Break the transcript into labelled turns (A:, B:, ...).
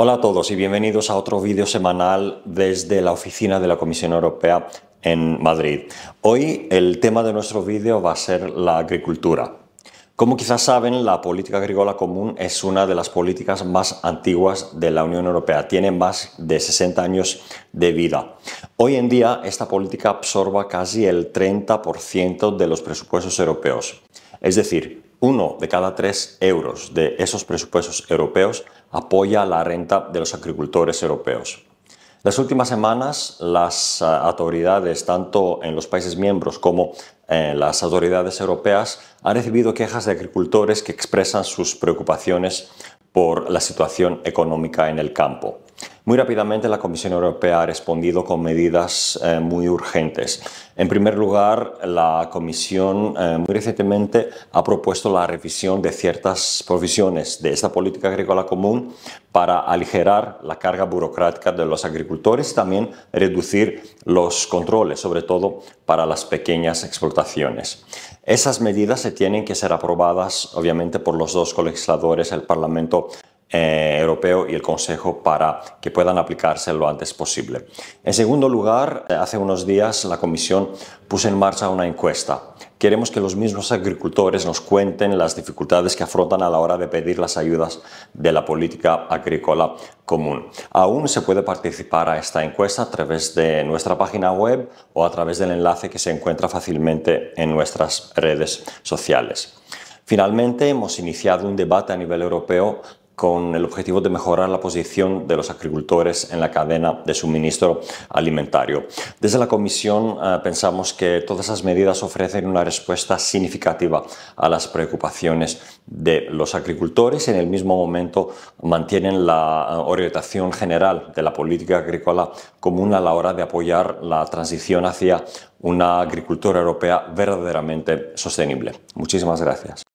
A: Hola a todos y bienvenidos a otro vídeo semanal desde la oficina de la Comisión Europea en Madrid. Hoy el tema de nuestro vídeo va a ser la agricultura. Como quizás saben, la política agrícola común es una de las políticas más antiguas de la Unión Europea. Tiene más de 60 años de vida. Hoy en día esta política absorba casi el 30% de los presupuestos europeos. Es decir, uno de cada tres euros de esos presupuestos europeos apoya la renta de los agricultores europeos. Las últimas semanas, las ah, autoridades, tanto en los países miembros como en eh, las autoridades europeas, han recibido quejas de agricultores que expresan sus preocupaciones por la situación económica en el campo. Muy rápidamente la Comisión Europea ha respondido con medidas eh, muy urgentes. En primer lugar, la Comisión eh, muy recientemente ha propuesto la revisión de ciertas provisiones de esta política agrícola común para aligerar la carga burocrática de los agricultores y también reducir los controles, sobre todo para las pequeñas explotaciones. Esas medidas se tienen que ser aprobadas, obviamente, por los dos colegisladores, el Parlamento eh, europeo y el Consejo para que puedan aplicarse lo antes posible. En segundo lugar, eh, hace unos días la Comisión puso en marcha una encuesta. Queremos que los mismos agricultores nos cuenten las dificultades que afrontan a la hora de pedir las ayudas de la política agrícola común. Aún se puede participar a esta encuesta a través de nuestra página web o a través del enlace que se encuentra fácilmente en nuestras redes sociales. Finalmente, hemos iniciado un debate a nivel europeo con el objetivo de mejorar la posición de los agricultores en la cadena de suministro alimentario. Desde la Comisión eh, pensamos que todas esas medidas ofrecen una respuesta significativa a las preocupaciones de los agricultores y en el mismo momento mantienen la eh, orientación general de la política agrícola común a la hora de apoyar la transición hacia una agricultura europea verdaderamente sostenible. Muchísimas gracias.